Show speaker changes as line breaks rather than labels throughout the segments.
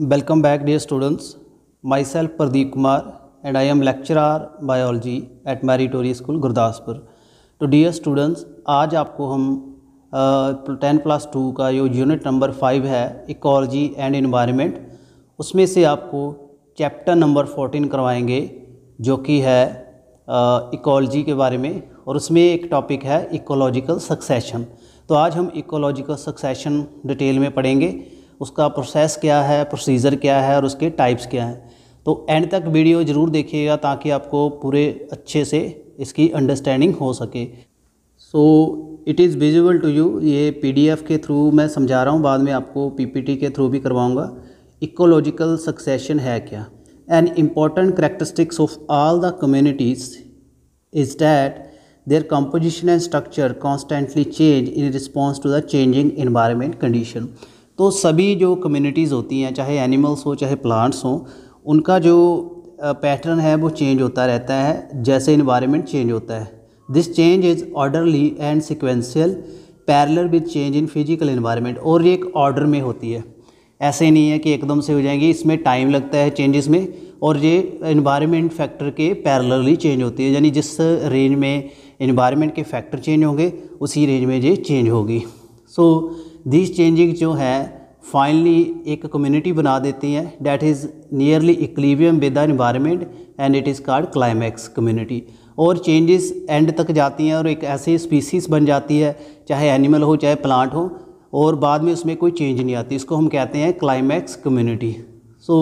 Welcome back dear students myself Pradeep Kumar and I am lecturer biology at meritorious school Gurdaspur तो dear students आज आपको हम ten plus two का जो unit number five है ecology and environment उसमें से आपको चैप्टर नंबर फोर्टीन करवाएंगे जो कि है इकोलॉजी के बारे में और उसमें एक टॉपिक है इकोलॉजिकल सक्सेशन तो आज हम इकोलॉजिकल सक्सेशन डिटेल में पढ़ेंगे उसका प्रोसेस क्या है प्रोसीजर क्या है और उसके टाइप्स क्या हैं तो एंड तक वीडियो ज़रूर देखिएगा ताकि आपको पूरे अच्छे से इसकी अंडरस्टैंडिंग हो सके so it is visible to you ये पी के थ्रू मैं समझा रहा हूँ बाद में आपको पी के थ्रू भी करवाऊँगा इकोलॉजिकल सक्सेशन है क्या an important characteristics of all the communities is that their composition and structure constantly change in response to the changing environment condition तो सभी जो कम्युनिटीज़ होती हैं चाहे एनिमल्स हो चाहे प्लांट्स हों उनका जो पैटर्न है वो चेंज होता रहता है जैसे इन्वायरमेंट चेंज होता है this change is orderly and sequential parallel with change in physical environment और ये एक ऑर्डर में होती है ऐसे नहीं है कि एकदम से हो जाएंगी इसमें टाइम लगता है चेंजेस में और ये इन्वायरमेंट फैक्टर के पैरलरली चेंज होती है यानी जिस रेंज में इन्वायरमेंट के फैक्टर चेंज होंगे उसी रेंज में ये चेंज होगी सो so, दिस चेंजिंग जो है फाइनली एक कम्युनिटी बना देती है that is nearly equilibrium with the environment and it is called climax community और चेंजेस एंड तक जाती हैं और एक ऐसी स्पीसीज बन जाती है चाहे एनिमल हो चाहे प्लांट हो और बाद में उसमें कोई चेंज नहीं आती इसको हम कहते हैं climax community so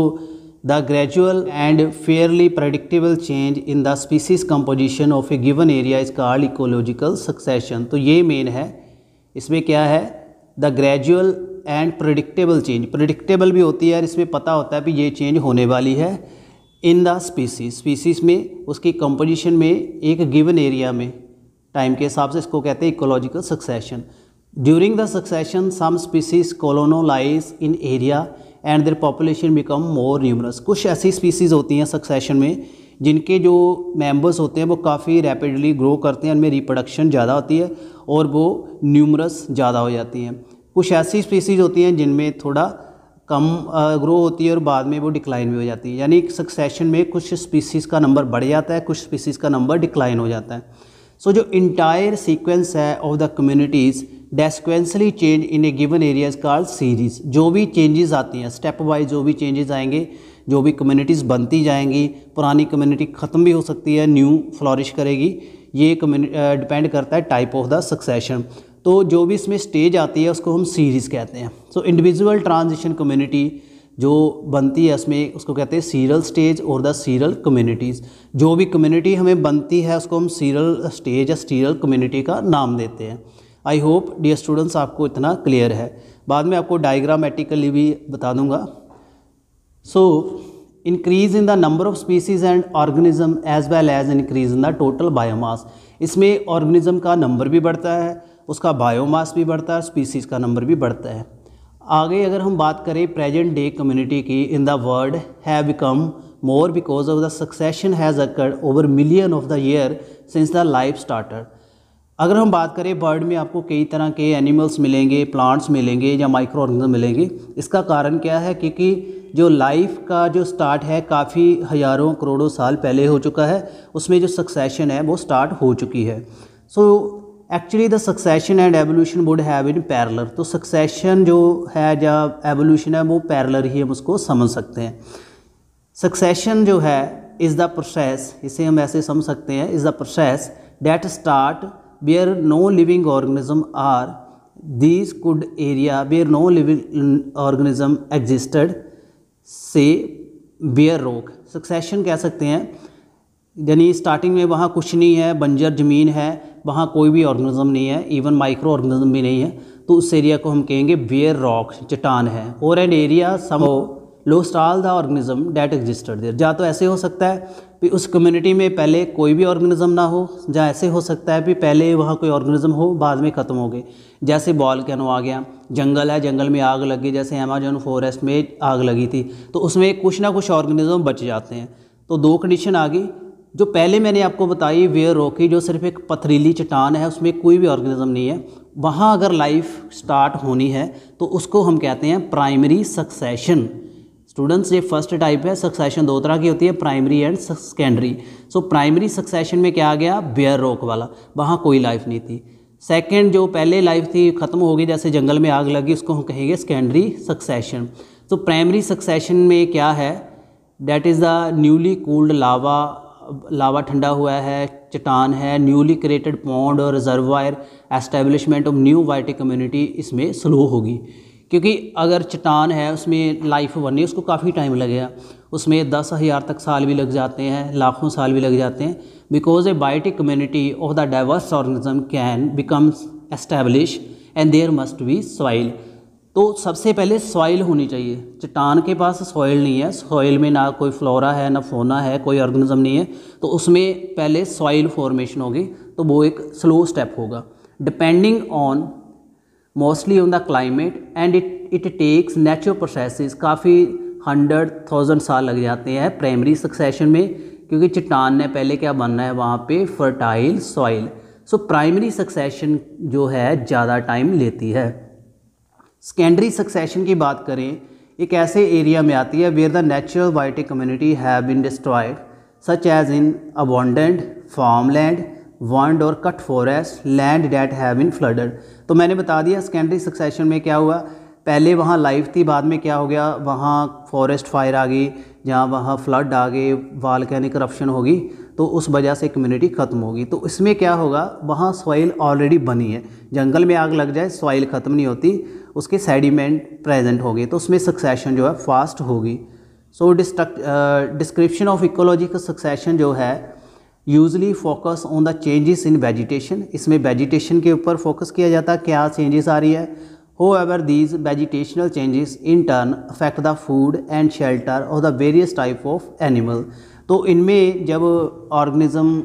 the gradual and fairly predictable change in the species composition of a given area is called ecological succession तो ये मेन है इसमें क्या है the gradual and predictable change predictable भी होती है और इसमें पता होता है कि ये चेंज होने वाली है इन द स्पीसीज स्पीसीज में उसकी कंपोजिशन में एक गिवन एरिया में टाइम के हिसाब से इसको कहते हैं ecological succession during the succession some species colonize in area and their population become more numerous कुछ ऐसी स्पीसीज़ होती हैं सक्सेशन में जिनके जो मेंबर्स होते हैं वो काफ़ी रैपिडली ग्रो करते हैं उनमें रिप्रोडक्शन ज़्यादा होती है और वो न्यूमरस ज़्यादा हो जाती हैं कुछ ऐसी स्पीसीज़ होती हैं जिनमें थोड़ा कम ग्रो होती है और बाद में वो डिक्लाइन भी हो जाती है यानी सक्सेशन में कुछ स्पीसीज़ का नंबर बढ़ जाता है कुछ स्पीसीज़ का नंबर डिक्लाइन हो जाता है सो so, जो इंटायर सीक्वेंस है of the communities sequentially change in a given areas called series जो भी चेंजेस आती हैं स्टेप वाइज जो भी चेंजेस आएंगे जो भी कम्युनिटीज़ बनती जाएंगी पुरानी कम्युनिटी ख़त्म भी हो सकती है न्यू फ्लॉरिश करेगी ये डिपेंड करता है टाइप ऑफ द सक्सेशन तो जो भी इसमें स्टेज आती है उसको हम सीरीज़ कहते हैं सो इंडिविजुअल ट्रांजिशन कम्युनिटी जो बनती है उसमें उसको कहते हैं सीरल स्टेज और द सीरल कम्युनिटीज़ जो भी कम्युनिटी हमें बनती है उसको हम सीरल स्टेज या सीरल कम्युनिटी का नाम देते हैं आई होप डियर स्टूडेंट्स आपको इतना क्लियर है बाद में आपको डायग्रामेटिकली भी बता दूंगा So increase in the number of species and organism as well as increase in the total biomass. इसमें organism का number भी बढ़ता है उसका biomass भी बढ़ता है species का number भी बढ़ता है आगे अगर हम बात करें present day community की in the world have become more because of the succession has occurred over million of the year since the life started. अगर हम बात करें बर्ड में आपको कई तरह के एनिमल्स मिलेंगे प्लांट्स मिलेंगे या माइक्रो ऑर्गेनिज्म मिलेंगे इसका कारण क्या है क्योंकि जो लाइफ का जो स्टार्ट है काफ़ी हज़ारों करोड़ों साल पहले हो चुका है उसमें जो सक्सेशन है वो स्टार्ट हो चुकी है so actually the succession and evolution would have in parallel तो सक्सेशन जो है या एवोल्यूशन है वो पैरलर ही हम उसको समझ सकते हैं सक्सेशन जो है इज़ द प्रोसेस इसे हम ऐसे समझ सकते हैं is the process that start where no living organism are this could area where no living organism existed से बेयर रॉक सक्सेशन कह सकते हैं यानी स्टार्टिंग में वहाँ कुछ नहीं है बंजर ज़मीन है वहाँ कोई भी ऑर्गेनिज्म नहीं है इवन माइक्रो ऑर्गेनिज्म भी नहीं है तो उस एरिया को हम कहेंगे बेयर रॉक चट्टान है और and area some lost all the organism that existed there या तो ऐसे हो सकता है कि उस कम्युनिटी में पहले कोई भी ऑर्गेनिज्म ना हो या ऐसे हो सकता है कि पहले वहाँ कोई ऑर्गेनिज्म हो बाद में ख़त्म हो गए जैसे बॉल कैनो आ गया जंगल है जंगल में आग लगी जैसे अमेजोन फॉरेस्ट में आग लगी थी तो उसमें कुछ ना कुछ ऑर्गेनिज्म बच जाते हैं तो दो कंडीशन आ गई जो पहले मैंने आपको बताई वेयर रोकी जो सिर्फ एक पथरीली चट्टान है उसमें कोई भी ऑर्गेनिज्म नहीं है वहाँ अगर लाइफ स्टार्ट होनी है तो उसको हम कहते हैं प्राइमरी सक्सेशन स्टूडेंट्स ये फर्स्ट टाइप है सक्सेशन दो तरह की होती है primary and secondary so primary succession में क्या आ गया बियर रॉक वाला वहाँ कोई लाइफ नहीं थी सेकेंड जो पहले लाइफ थी ख़त्म हो गई जैसे जंगल में आग लगी उसको हम कहेंगे सेकेंडरी सक्सेशन तो प्राइमरी सक्सेशन में क्या है that is the newly cooled lava lava ठंडा हुआ है चट्टान है न्यूली क्रिएटेड पॉन्ड और reservoir establishment of new biotic community इसमें स्लो होगी क्योंकि अगर चट्टान है उसमें लाइफ बनने उसको काफ़ी टाइम लगेगा उसमें दस हज़ार तक साल भी लग जाते हैं लाखों साल भी लग जाते हैं because a biotic community of the diverse organism can becomes establish and there must be soil तो सबसे पहले सॉइल होनी चाहिए चट्टान के पास सॉइल नहीं है सॉइल में ना कोई फ्लोरा है ना फोना है कोई ऑर्गेनिज्म नहीं है तो उसमें पहले सॉइल फॉर्मेशन होगी तो वो एक स्लो स्टेप होगा depending on mostly on the climate and it it takes natural process काफ़ी हंड्रेड थाउजेंड साल लग जाते हैं प्राइमरी सक्सेशन में क्योंकि चट्टान ने पहले क्या बनना है वहाँ पे fertile soil so primary succession जो है ज़्यादा टाइम लेती है सेकेंडरी सक्सेशन की बात करें एक ऐसे एरिया में आती है where the natural biotic community have been destroyed such as in abundant farm land world और cut forest land that have been flooded तो मैंने बता दिया सेकेंडरी सक्सेशन में क्या हुआ पहले वहाँ लाइफ थी बाद में क्या हो गया वहाँ फॉरेस्ट फायर आ गई जहाँ वहाँ फ्लड आ गए वालकैनिक करप्शन होगी तो उस वजह से कम्युनिटी ख़त्म होगी तो इसमें क्या होगा वहाँ सॉइल ऑलरेडी बनी है जंगल में आग लग जाए सॉइल ख़त्म नहीं होती उसके सेडिमेंट प्रेजेंट हो गए तो उसमें सक्सेशन जो है फास्ट होगी so destruct description of ecological succession जो है usually focus on the changes in vegetation इसमें वेजिटेशन के ऊपर फोकस किया जाता है क्या चेंजेस आ रही है however these vegetational changes in turn affect the food and shelter और the various type of animal तो इनमें जब ऑर्गेनिज़म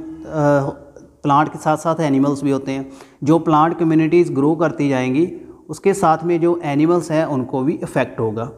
प्लांट के साथ साथ एनिमल्स भी होते हैं जो प्लांट कम्युनिटीज़ ग्रो करती जाएंगी उसके साथ में जो एनिमल्स हैं उनको भी इफ़ेक्ट होगा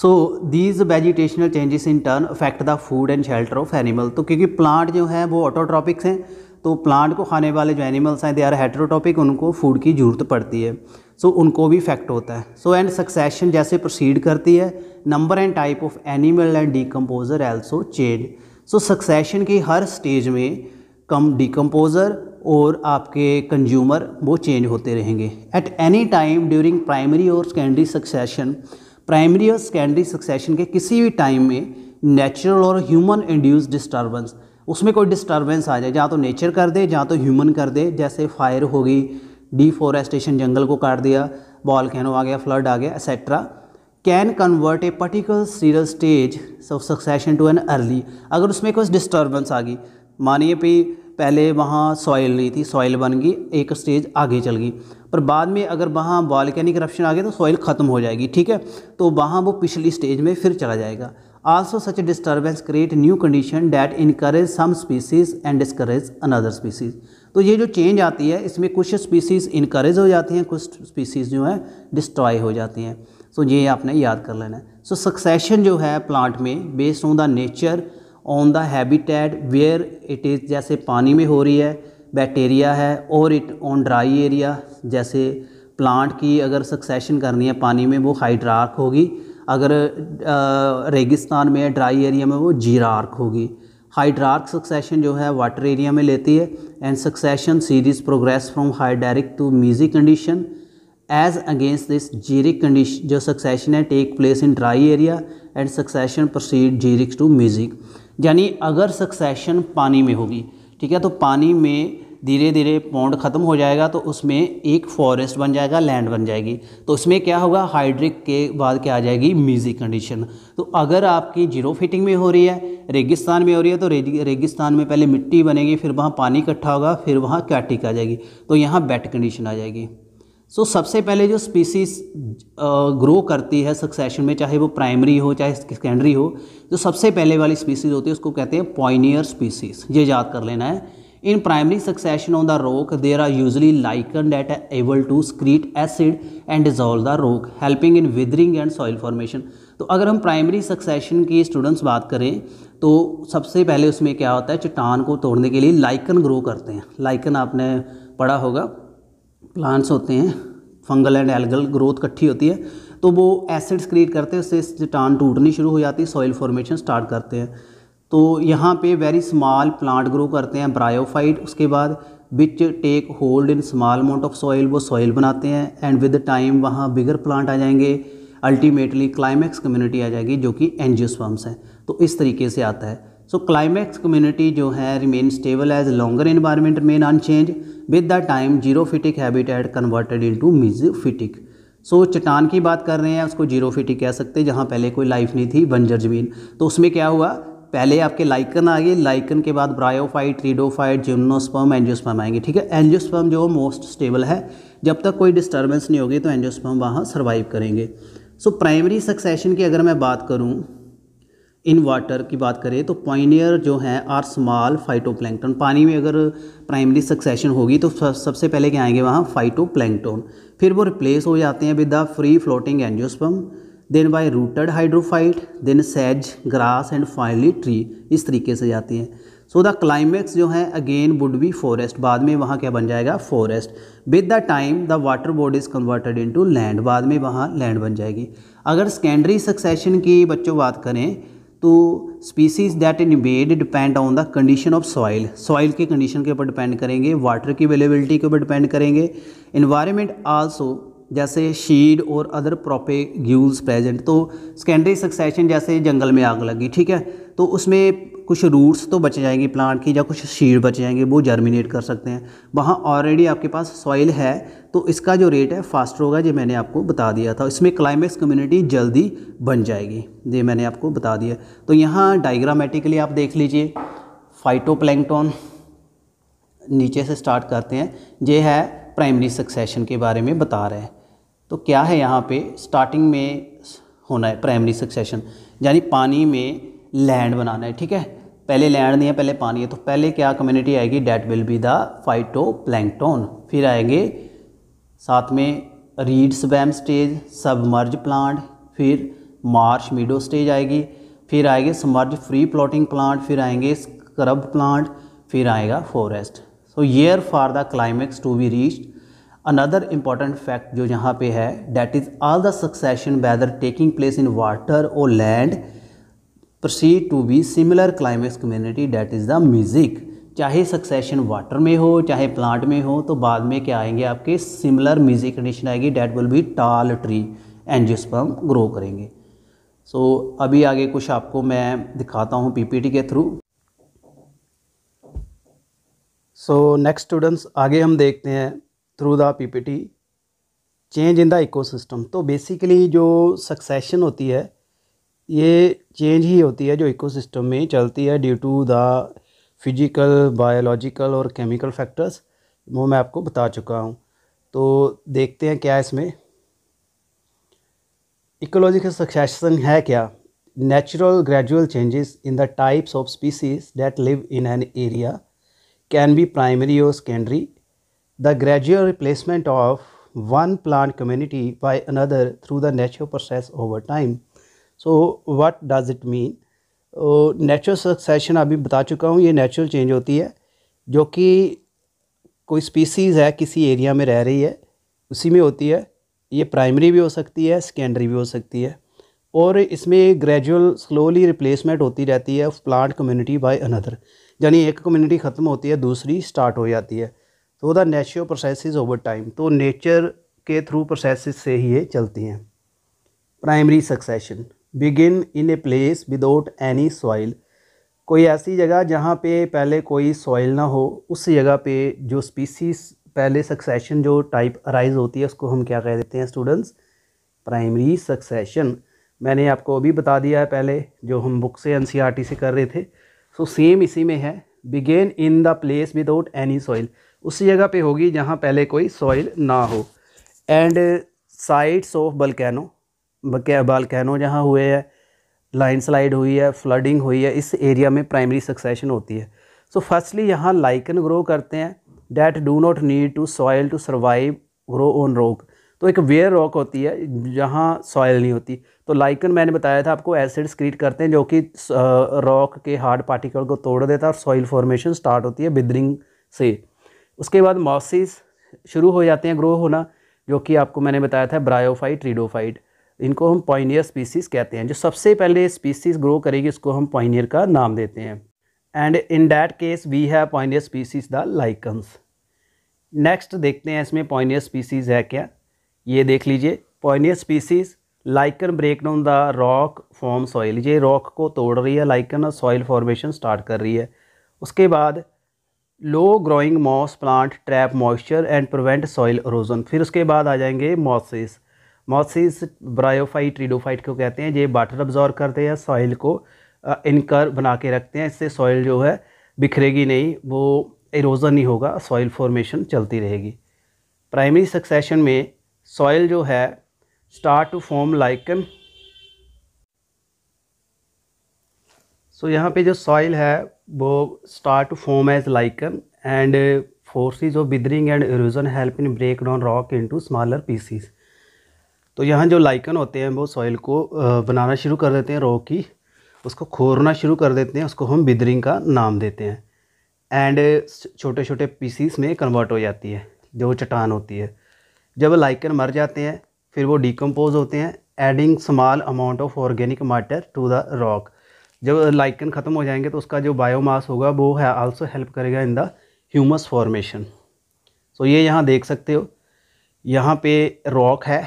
so these vegetational changes in turn affect the food and shelter of animal तो क्योंकि प्लांट जो है वो ऑटोट्रॉपिक्स हैं तो प्लांट को खाने वाले जो एनिमल्स हैं दे आर हेट्रोटॉपिक उनको फूड की ज़रूरत पड़ती है सो so, उनको भी इफेक्ट होता है सो एंड सक्सेशन जैसे प्रोसीड करती है number and type of animal and decomposer also change so succession की हर स्टेज में कम डिकम्पोज़र और आपके कंज्यूमर वो चेंज होते रहेंगे at any time during primary और सेकेंडरी सक्सेशन प्राइमरी और सेकेंडरी सक्सेशन के किसी भी टाइम में नेचुरल और ह्यूमन इंड्यूस डिस्टर्बेंस उसमें कोई डिस्टर्बेंस आ जाए जहाँ तो नेचर कर दे जहाँ तो ह्यूमन कर दे जैसे फायर हो गई डिफॉरेस्टेशन जंगल को काट दिया बॉल कैनो आ गया फ्लड आ गया etcetera can convert a particular serial stage of succession to an early अगर उसमें कुछ डिस्टर्बेंस आ गई मानिए भी पहले वहाँ सॉइल नहीं थी सॉइल बन गई एक स्टेज आगे चल गई पर बाद में अगर वहाँ बालकनी करप्शन आ गया तो सॉइल ख़त्म हो जाएगी ठीक है तो वहाँ वो पिछली स्टेज में फिर चला जाएगा also such disturbance create new condition that encourage some species and discourage another species तो ये जो चेंज आती है इसमें कुछ स्पीसीज़ इनकरेज हो जाती हैं कुछ स्पीसीज़ जो है डिस्ट्रॉय हो जाती हैं सो so, ये आपने याद कर लेना है सो सक्सेशन जो है प्लांट में based on the nature on the habitat where it is जैसे पानी में हो रही है बैक्टीरिया है और इट ऑन ड्राई एरिया जैसे प्लांट की अगर सक्सेशन करनी है पानी में वो हाइड्रार्क होगी अगर रेगिस्तान में ड्राई एरिया में वो जीरार्क होगी हाइड्रार्क सक्सेशन जो है वाटर एरिया में लेती है and succession series progress from hydric to mesic condition as against this xeric condition जो सक्सेशन है take place in dry area and succession proceed xerics to mesic यानी अगर सक्सेशन पानी में होगी ठीक है तो पानी में धीरे धीरे पौंड ख़त्म हो जाएगा तो उसमें एक फॉरेस्ट बन जाएगा लैंड बन जाएगी तो उसमें क्या होगा हाइड्रिक के बाद क्या आ जाएगी म्यूजिक कंडीशन तो अगर आपकी जीरो फिटिंग में हो रही है रेगिस्तान में हो रही है तो रेगिस्तान में पहले मिट्टी बनेगी फिर वहाँ पानी इकट्ठा होगा फिर वहाँ कैटिक आ जाएगी तो यहाँ बेट कंडीशन आ जाएगी सो so, सबसे पहले जो स्पीसीज ग्रो करती है सक्सेशन में चाहे वो प्राइमरी हो चाहे सेकेंडरी हो जो सबसे पहले वाली स्पीसीज़ होती है उसको कहते हैं पॉइनियर स्पीसीज़ ये याद कर लेना है in primary succession on the rock there are usually lichen that able to secrete acid and dissolve the rock helping in weathering and soil formation तो अगर हम प्राइमरी सक्सेशन की स्टूडेंट्स बात करें तो सबसे पहले उसमें क्या होता है चट्टान को तोड़ने के लिए लाइकन ग्रो करते हैं लाइकन आपने पढ़ा होगा प्लांट्स होते हैं फंगल एंड एल्गल ग्रोथ इकट्ठी होती है तो वो एसिड्स क्रिएट करते हैं उससे चट्टान टूटनी शुरू हो जाती है सॉइल फॉर्मेशन स्टार्ट करते हैं तो यहाँ पे वेरी स्मॉल प्लांट ग्रो करते हैं ब्रायोफाइट उसके बाद which take hold in small amount of soil वो सॉइल बनाते हैं एंड विद टाइम वहाँ बिगर प्लांट आ जाएंगे अल्टीमेटली क्लाइमैक्स कम्युनिटी आ जाएगी जो कि एनजियोस्पर्म्स हैं तो इस तरीके से आता है सो क्लाइमैक्स कम्युनिटी जो है remain stable as longer environment remain unchange with the time xerophytic habitat converted in mesophytic so चट्टान की बात कर रहे हैं उसको जीरो फिटिक कह सकते हैं जहाँ पहले कोई लाइफ नहीं थी बंजर जमीन तो उसमें क्या हुआ पहले आपके लाइकन आ गए लाइकन के बाद ब्रायोफाइट रीडोफाइट जिम्नोस्पर्म एंजियोस्पर्म आएंगे ठीक है एंजियोस्पर्म जो मोस्ट स्टेबल है जब तक कोई डिस्टर्बेंस नहीं होगी तो एंजियोस्पर्म वहाँ सर्वाइव करेंगे सो प्राइमरी सक्सेशन की अगर मैं बात करूँ इन वाटर की बात करें तो पॉइनियर जो हैं आर स्मॉल फाइटोप्लैंकटन पानी में अगर प्राइमरी सक्सेशन होगी तो सबसे पहले क्या आएंगे वहाँ फाइटोप्लैंकटन फिर वो रिप्लेस हो जाते हैं with the free floating angiosperm then by rooted hydrophyte then सेज ग्रास एंड फाइनली ट्री इस तरीके से जाती है सो द क्लाइमैक्स जो है अगेन वुड बी फॉरेस्ट बाद में वहाँ क्या बन जाएगा forest with the time the water body is converted to land बाद में वहाँ लैंड बन जाएगी अगर सेकेंडरी सक्सेशन की बच्चों बात करें तो species that inhabit depend on the condition of soil soil के कंडीशन के ऊपर डिपेंड करेंगे वाटर की अवेलेबिलिटी के ऊपर डिपेंड करेंगे इन्वायरमेंट आल्सो जैसे शीड और अदर प्रोपेग्यूल्स प्रेजेंट तो सेकेंडरी सक्सेशन जैसे जंगल में आग लगी ठीक है तो उसमें कुछ रूट्स तो बच जाएंगे प्लांट की या कुछ शीड बच जाएंगे वो जर्मिनेट कर सकते हैं वहाँ ऑलरेडी आपके पास सॉइल है तो इसका जो रेट है फास्ट होगा ये मैंने आपको बता दिया था इसमें क्लाइमेक्स कम्युनिटी जल्दी बन जाएगी ये मैंने आपको बता दिया तो यहाँ डाइग्रामेटिकली आप देख लीजिए फाइटो नीचे से स्टार्ट करते हैं ये है प्राइमरी सक्सेशन के बारे में बता रहे हैं तो क्या है यहाँ पे स्टार्टिंग में होना है प्राइमरी सक्सेशन यानी पानी में लैंड बनाना है ठीक है पहले लैंड नहीं है पहले पानी है तो पहले क्या कम्युनिटी आएगी that will be the phytoplankton फिर आएंगे साथ में reed swamp stage submerge plant फिर मार्श मीडो स्टेज आएगी फिर आएगी समर्ज फ्री प्लॉटिंग प्लांट फिर आएंगे स्क्रब प्लांट फिर आएगा forest so year for the climax to be reached another important fact जो यहाँ पे है that is all the succession whether taking place in water और land proceed to be similar climax community that is the mesic चाहे succession water में हो चाहे plant में हो तो बाद में क्या आएंगे आपके सिमिलर म्यूज़िक कंडीशन आएगी that will be tall tree हम ग्रो करेंगे सो so, अभी आगे कुछ आपको मैं दिखाता हूँ पीपीटी के थ्रू सो नेक्स्ट स्टूडेंट्स आगे हम देखते हैं through the P P T change in the ecosystem तो बेसिकली जो सक्सेशन होती है ये चेंज ही होती है जो इकोसिस्टम में चलती है due to the physical biological और केमिकल फैक्टर्स वो मैं आपको बता चुका हूँ तो देखते हैं क्या इसमें इकोलॉजिकल सक्सेशन है क्या natural gradual changes in the types of species that live in an area can be primary और secondary the gradual replacement of one plant community by another through the natural process over time. So what does it mean? Natural succession अभी बता चुका हूँ ये natural change होती है जो कि कोई स्पीसीज़ है किसी एरिया में रह रही है उसी में होती है ये प्राइमरी भी हो सकती है सेकेंडरी भी हो सकती है और इसमें ग्रेजुअल स्लोली रिप्लेसमेंट होती रहती है प्लांट कम्युनिटी बाय अनदर यानी एक कम्युनिटी ख़त्म होती है दूसरी स्टार्ट हो जाती है तो the natural process over time तो नेचर के थ्रू प्रोसेस से ही ये चलती हैं primary succession begin in a place without any soil कोई ऐसी जगह जहाँ पे पहले कोई सॉइल ना हो उस जगह पे जो स्पीसीज पहले सक्सेशन जो टाइप अराइज होती है उसको हम क्या कह देते हैं स्टूडेंट्स प्राइमरी सक्सेशन मैंने आपको अभी बता दिया है पहले जो हम बुक से एन e से कर रहे थे सो so, सेम इसी में है begin in the place without any soil उसी जगह पे होगी जहाँ पहले कोई सॉइल ना हो and sites of volcano volcano जहाँ हुए है लैंड स्लाइड हुई है फ्लडिंग हुई है इस एरिया में प्राइमरी सक्सेशन होती है सो फर्स्टली यहाँ लाइकन ग्रो करते हैं that do not need to soil to survive grow on rock तो एक वेयर रॉक होती है जहाँ सॉयल नहीं होती तो लाइकन मैंने बताया था आपको एसिड्स क्रिएट करते हैं जो कि रॉक uh, के हार्ड पार्टिकल को तोड़ देता है और सॉइल फॉर्मेशन स्टार्ट होती है बिदरिंग से उसके बाद मॉसिस शुरू हो जाते हैं ग्रो होना जो कि आपको मैंने बताया था ब्रायोफाइट रीडोफाइट इनको हम पॉइनियर स्पीसीज़ कहते हैं जो सबसे पहले स्पीसीज़ ग्रो करेगी उसको हम पॉइनियर का नाम देते हैं and in that case we have pioneer species the lichens next देखते हैं इसमें पॉइनियर स्पीसीज़ है क्या ये देख लीजिए pioneer species lichen break down the rock form soil ये रॉक को तोड़ रही है लाइकन और सॉइल फॉर्मेशन स्टार्ट कर रही है उसके बाद low growing moss plant trap moisture and prevent soil erosion फिर उसके बाद आ जाएंगे मॉसिस मॉसिस ब्रायोफाइट रिडोफाइट को कहते हैं ये वाटर अब्जॉर्व करते हैं सॉइल को इनकर बना के रखते हैं इससे सॉइल जो है बिखरेगी नहीं वो इरोज़न नहीं होगा सॉइल फॉर्मेशन चलती रहेगी प्राइमरी सक्सेशन में सॉइल जो है start to form like so यहाँ पे जो सॉइल है वो start to form as lichen and forces of weathering and and help in break down rock rock into smaller तो यहाँ जो लाइकन होते हैं वो सॉइल को बनाना शुरू कर देते हैं रॉक की उसको खोरना शुरू कर देते हैं उसको हम बिदरिंग का नाम देते हैं एंड छोटे छोटे पीसीस में कन्वर्ट हो जाती है जो चट्टान होती है जब लाइकन मर जाते हैं फिर वो डिकम्पोज होते हैं adding small amount of organic matter to the rock जब लाइकन ख़त्म हो जाएंगे तो उसका जो बायोमास होगा वो है आल्सो हेल्प करेगा in the humus formation so ये यहाँ देख सकते हो यहाँ पे रॉक है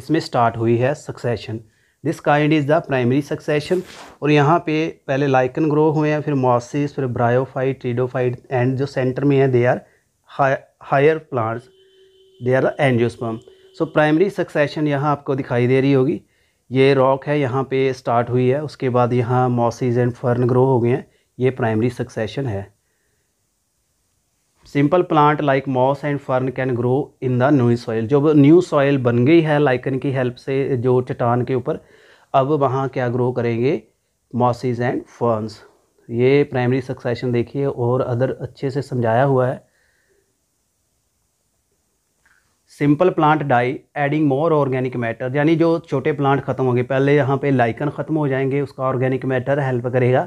इसमें स्टार्ट हुई है succession this kind is the primary succession और यहाँ पे पहले लाइकन ग्रो हुए हैं फिर मॉसिस फिर ब्रायोफाइट ट्रीडोफाइट एंड जो सेंटर में है they are higher plants they are angiosperm so primary succession यहाँ आपको दिखाई दे रही होगी ये रॉक है यहाँ पे स्टार्ट हुई है उसके बाद यहाँ मॉसिस एंड फर्न ग्रो हो गए हैं ये प्राइमरी सक्सेशन है simple plant like moss and fern can grow in the new soil जब न्यू सॉइल बन गई है लाइकन की हेल्प से जो चट्टान के ऊपर अब वहाँ क्या ग्रो करेंगे मॉसिस एंड फर्नस ये प्राइमरी सक्सेशन देखिए और अदर अच्छे से समझाया हुआ है simple plant die adding more organic matter यानी जो छोटे प्लांट ख़त्म होंगे पहले यहाँ पे लाइकन ख़त्म हो जाएंगे उसका ऑर्गेनिक मैटर हेल्प करेगा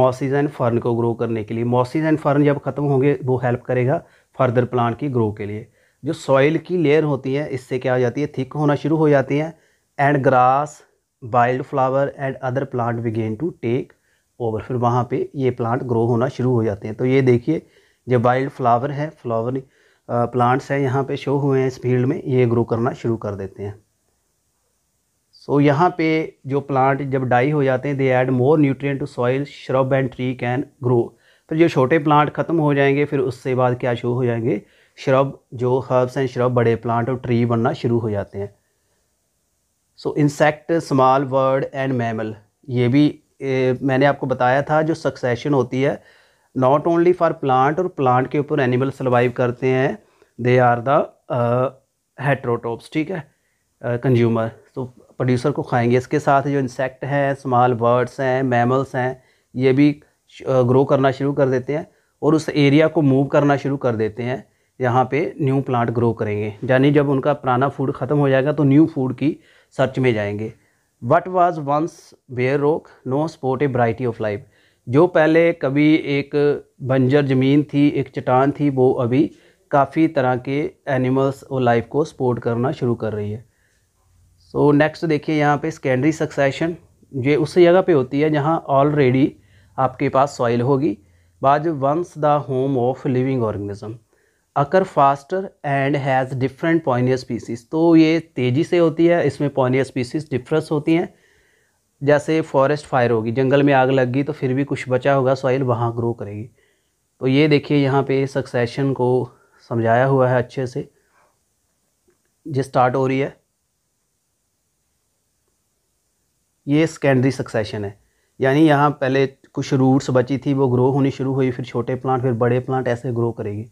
मॉसिस एंड फर्न को ग्रो करने के लिए मॉसिस एंड फर्न जब ख़त्म होंगे वो हेल्प करेगा फर्दर प्लांट की ग्रो के लिए जो सॉइल की लेयर होती है इससे क्या हो जाती है थिक होना शुरू हो जाती है and grass wild flower and other plant begin to take over फिर वहाँ पर ये प्लांट ग्रो होना शुरू हो जाते हैं तो ये देखिए जो वाइल्ड फ्लावर है फ्लावर प्लांट्स हैं यहाँ पे शो हुए हैं इस फील्ड में ये ग्रो करना शुरू कर देते हैं सो so, यहाँ पे जो प्लांट जब डाई हो जाते हैं they add more nutrient to soil shrub and tree can grow फिर जो छोटे प्लांट ख़त्म हो जाएंगे फिर उससे बाद क्या शो हो जाएंगे श्रब जो हर्ब्स एंड श्रब बड़े प्लांट और ट्री बनना शुरू हो जाते हैं so insect small bird and mammal ये भी ए, मैंने आपको बताया था जो सक्सेशन होती है नॉट ओनली फॉर प्लांट और प्लांट के ऊपर एनिमल सर्वाइव करते हैं दे आर द हेट्रोटोप्स ठीक है कंज्यूमर तो प्रोड्यूसर को खाएंगे इसके साथ जो इंसेक्ट हैं स्मॉल बर्ड्स हैं मैमल्स हैं ये भी ग्रो uh, करना शुरू कर देते हैं और उस एरिया को मूव करना शुरू कर देते हैं यहाँ पे न्यू प्लांट ग्रो करेंगे यानी जब उनका पुराना फूड ख़त्म हो जाएगा तो न्यू फूड की सर्च में जाएंगे what was once bare rock now support a variety of life जो पहले कभी एक बंजर ज़मीन थी एक चट्टान थी वो अभी काफ़ी तरह के एनिमल्स और लाइफ को सपोर्ट करना शुरू कर रही है सो so, नेक्स्ट देखिए यहाँ पे सेकेंडरी सक्सेशन ये उस जगह पे होती है जहाँ ऑलरेडी आपके पास सॉइल होगी was once the home of living organism occur faster and has different pioneer species तो ये तेज़ी से होती है इसमें पॉइनियर स्पीसीज डिफरेंस होती हैं जैसे फॉरेस्ट फायर होगी जंगल में आग लग गई तो फिर भी कुछ बचा होगा सॉइल वहाँ ग्रो करेगी तो ये देखिए यहाँ पे सक्सेशन को समझाया हुआ है अच्छे से जो स्टार्ट हो रही है ये सेकेंडरी सक्सेशन है यानी यहाँ पहले कुछ रूट्स बची थी वो ग्रो होनी शुरू हुई फिर छोटे प्लांट फिर बड़े प्लांट ऐसे ग्रो करेगी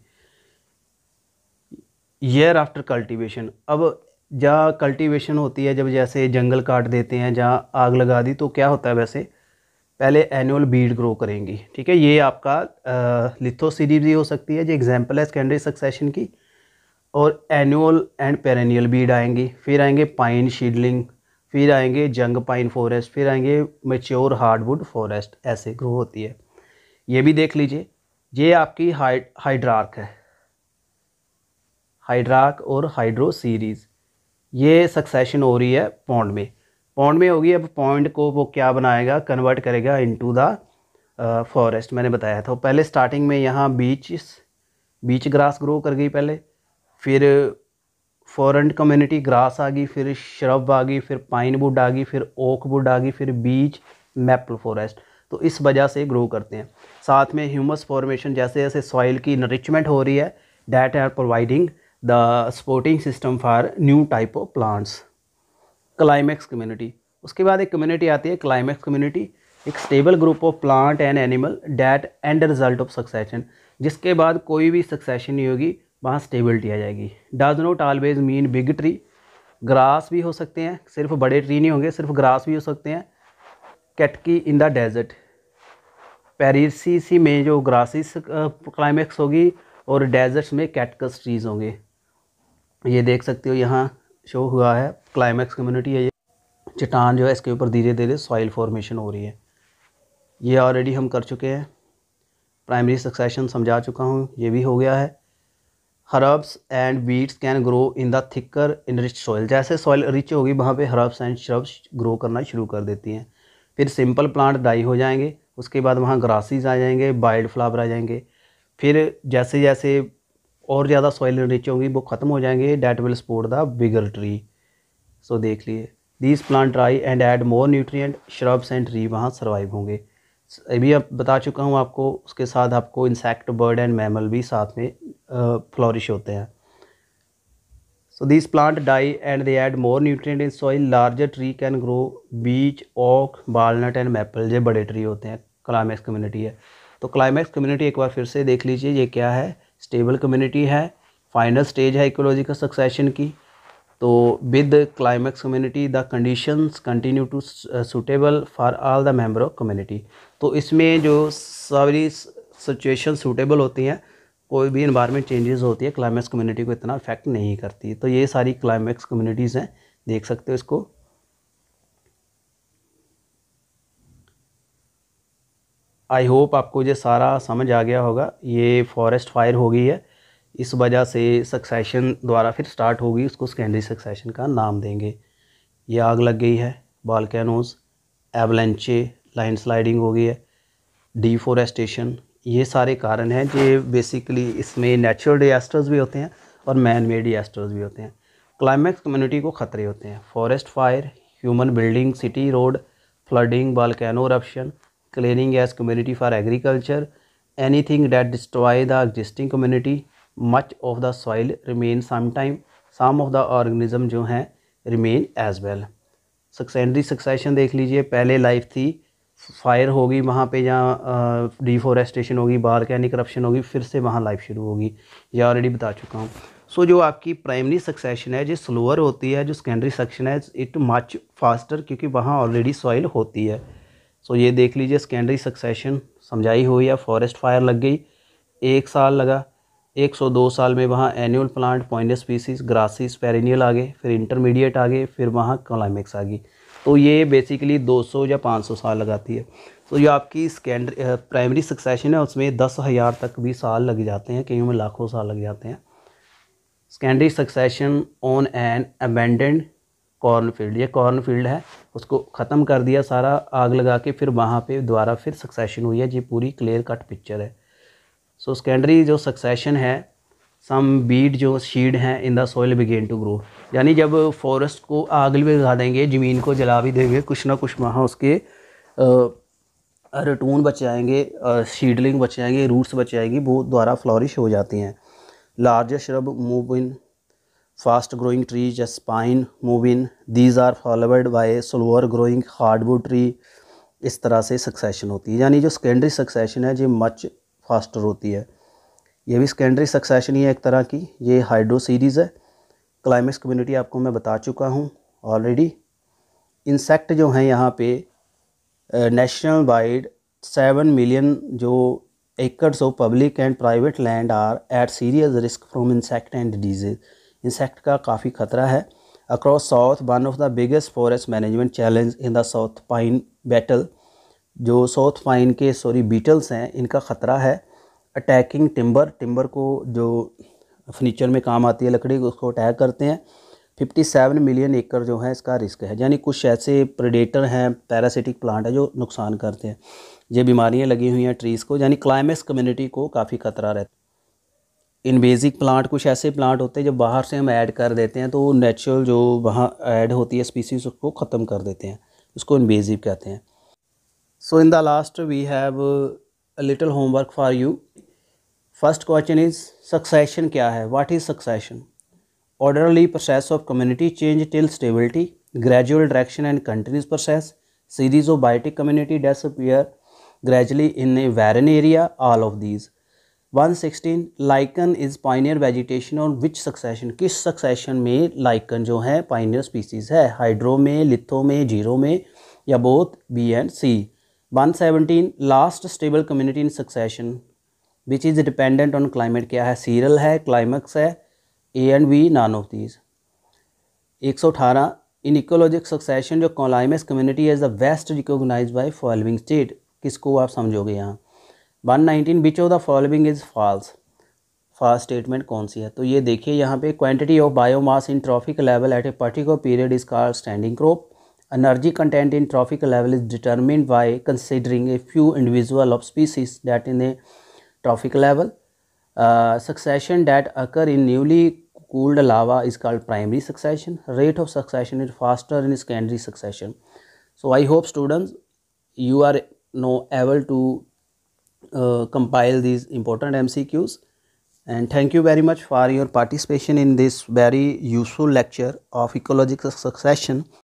ईयर आफ्टर कल्टीवेशन अब जहाँ कल्टीवेशन होती है जब जैसे जंगल काट देते हैं जहाँ आग लगा दी तो क्या होता है वैसे पहले एनुअल बीड ग्रो करेंगी ठीक है ये आपका लिथो भी हो सकती है जो एग्जाम्पल है सेकेंडरी सक्सेशन की और एनुअल एंड पेरेनियल बीड आएंगी फिर आएंगे पाइन शीडलिंग फिर आएंगे जंग पाइन फॉरेस्ट फिर आएंगे मेच्योर हार्डवुड फॉरेस्ट ऐसे ग्रो होती है ये भी देख लीजिए ये आपकी हाइड हाइड्रार्क है हाइड्रार्क और हाइड्रो सीरीज़ ये सक्सेशन हो रही है पौंड में पौंड में होगी अब पॉइंट को वो क्या बनाएगा कन्वर्ट करेगा इनटू द फॉरेस्ट मैंने बताया था पहले स्टार्टिंग में यहाँ बीच बीच ग्रास ग्रो कर गई पहले फिर फॉरन कम्युनिटी ग्रास आ गई फिर श्रब आ गई फिर पाइन वुड आ गई फिर ओक वुड आ गई फिर बीच मैपल फॉरेस्ट तो इस वजह से ग्रो करते हैं साथ में ह्यूमस फॉर्मेशन जैसे जैसे सॉइल की नरिचमेंट हो रही है that are providing the supporting system for new type of plants climax community उसके बाद एक कम्युनिटी आती है क्लाइमैक्स कम्युनिटी एक stable group of plant and animal that end result of succession जिसके बाद कोई भी सक्सेशन नहीं होगी वहाँ स्टेबिलिटी आ जाएगी does not always mean big tree grass भी हो सकते हैं सिर्फ बड़े ट्री नहीं होंगे सिर्फ ग्रास भी हो सकते हैं कैटकी इन द डेजर्ट पेरिसिसी में जो ग्रासिस क्लाइमैक्स uh, होगी और डेजर्ट्स में कैटकस ट्रीज होंगे ये देख सकते हो यहाँ शो हुआ है क्लाइमैक्स कम्युनिटी है ये चट्टान जो है इसके ऊपर धीरे धीरे सॉइल फॉर्मेशन हो रही है ये ऑलरेडी हम कर चुके हैं प्राइमरी सक्सेशन समझा चुका हूँ ये भी हो गया है herbs and weeds can grow in the thicker in rich soil जैसे सॉइल रिच होगी वहाँ पे हर्ब्स एंड श्रब्स ग्रो करना शुरू कर देती हैं फिर सिंपल प्लांट डाई हो जाएंगे उसके बाद वहाँ ग्रासीज आ जाएंगे बाइल्ड फ्लावर आ जाएंगे फिर जैसे जैसे और ज़्यादा सॉइल रिच होंगी वो ख़त्म हो जाएंगे that will support the bigger tree so देख लिए these plant try and add more nutrient shrubs and tree वहाँ सर्वाइव होंगे अभी अब बता चुका हूँ आपको उसके साथ आपको इंसेक्ट बर्ड एंड मैमल भी साथ में फ्लॉरिश होते हैं so this plant die and they add more nutrient in soil larger tree can grow beech oak walnut and maple ये बड़े ट्री होते हैं क्लाइमैक्स कम्युनिटी है तो क्लाइमैक्स कम्युनिटी एक बार फिर से देख लीजिए ये क्या है स्टेबल कम्युनिटी है फाइनल स्टेज है इकोलॉजिकल सक्सेशन की तो with climax community the conditions continue to suitable for all the member of community तो इसमें जो सारी सिचुएशन सूटेबल होती हैं कोई भी इन्वायरमेंट चेंजेस होती है क्लाइमेक्स कम्युनिटी को इतना अफेक्ट नहीं करती तो ये सारी क्लाइमेक्स कम्युनिटीज़ हैं देख सकते हो इसको आई होप आपको ये सारा समझ आ गया होगा ये फॉरेस्ट फायर हो गई है इस वजह से सक्सेशन द्वारा फिर स्टार्ट होगी उसको सेकेंडरी सक्सेशन का नाम देंगे ये आग लग गई है बालकैनोज एवलेंचे लाइन स्लाइडिंग हो गई है डिफोरेस्टेशन ये सारे कारण हैं जो बेसिकली इसमें नेचुरल डिजास्टर्स भी होते हैं और मैन मेड डिजास्टर्स भी होते हैं क्लाइमैक्स कम्युनिटी को ख़तरे होते हैं forest fire human building city road flooding volcano eruption clearing for agriculture anything that destroy the existing community much of the soil remain some time some of the organism जो हैं remain as well secondary succession देख लीजिए पहले life थी fire होगी वहाँ पे या डिफोरेस्टेशन होगी बार कैनी करप्शन होगी फिर से वहाँ लाइफ शुरू होगी ये ऑलरेडी बता चुका हूँ सो so, जो आपकी प्राइमरी सक्सेशन है जो स्लोअर होती है जो सेकेंडरी सक्शन है इट मच फास्टर क्योंकि वहाँ ऑलरेडी सॉइल होती है सो ये देख लीजिए सेकेंडरी सक्सेशन समझाई हुई है फॉरेस्ट फायर लग गई एक साल लगा 102 साल में वहाँ annual plant point species grasses perennial आ गए फिर इंटरमीडिएट आ गए फिर वहाँ क्लाइमेक्स आ गई तो ये बेसिकली 200 या 500 साल लगाती है तो ये आपकी सेकेंडरी प्राइमरी सक्सेशन है उसमें दस हज़ार तक भी साल लग जाते हैं कहीं में लाखों साल लग जाते हैं secondary succession on an abandoned cornfield ये कॉर्नफील्ड है उसको ख़त्म कर दिया सारा आग लगा के फिर वहाँ पे दोबारा फिर सक्सेशन हुई है ये पूरी क्लियर कट पिक्चर है सो so, सेकेंडरी जो सक्सेशन है सम बीट जो शीड हैं in the soil begin to grow यानी जब फॉरेस्ट को आग भी लगा देंगे ज़मीन को जला भी देंगे कुछ ना कुछ वहाँ उसके रटून बच जाएंगे शीडलिंग बच जाएंगे रूट्स बच वो दोबारा फ्लॉरिश हो जाती हैं largest shrub move in fast growing trees as pine, movin. These are followed by slower growing hardwood tree. इस तरह से सक्सेशन होती है यानी जो सेकेंडरी सक्सेशन है ये मच फास्टर होती है ये भी सेकेंडरी सक्सेशन ही है एक तरह की ये हाइड्रो सीरीज़ है क्लाइमेक्स कम्युनिटी आपको मैं बता चुका हूँ ऑलरेडी इंसेक्ट जो हैं यहाँ पे नेशनल वाइड सेवन मिलियन जो acres of public and private land are at serious risk from insect and disease insect का काफ़ी खतरा है across south one of the biggest forest management challenge in the south pine beetle जो south pine के sorry beetles हैं इनका ख़तरा है अटैकिंग टिम्बर टिम्बर को जो फर्नीचर में काम आती है लकड़ी उसको अटैक करते हैं 57 मिलियन एकड़ जो है इसका रिस्क है यानी कुछ ऐसे प्रेडेटर हैं पैरासिटिक प्लांट है जो नुकसान करते हैं ये बीमारियां लगी हुई हैं ट्रीज़ को यानी क्लाइमेक्स कम्युनिटी को काफ़ी खतरा रहता है इन्वेजिक प्लांट कुछ ऐसे प्लांट होते हैं जब बाहर से हम ऐड कर देते हैं तो नेचुरल जो वहाँ ऐड होती है स्पीसीज उसको ख़त्म कर देते हैं उसको इन्वेजिव कहते हैं so in the last we have a little homework for you first question is succession क्या है what is succession orderly process of community change till stability gradual direction and continuous process series of biotic community disappear gradually in a barren area all of these 116 lichen is pioneer vegetation और which succession किस succession में lichen जो है pioneer species है hydro में litho में zero में या both B and C 117 last stable community in succession which is dependent on climate क्या है सीरल है क्लाइमेक्स है A and B none of these एक सौ अठारह इन इकोलॉजिक सक्सेशन जो climax community is the best recognize by following state किसको आप समझोगे यहाँ one nineteen which of the following is false fast statement कौन सी है तो ये देखिए यहाँ पे quantity of biomass in trophic level at a particular period is called standing crop energy content in trophic level is determined by considering a few individual of species that in a trophic level succession that occur in newly cooled lava is called primary succession rate of succession is faster in secondary succession so I hope students you are now able to uh, compile these important MCQs and thank you very much for your participation in this very useful lecture of ecological succession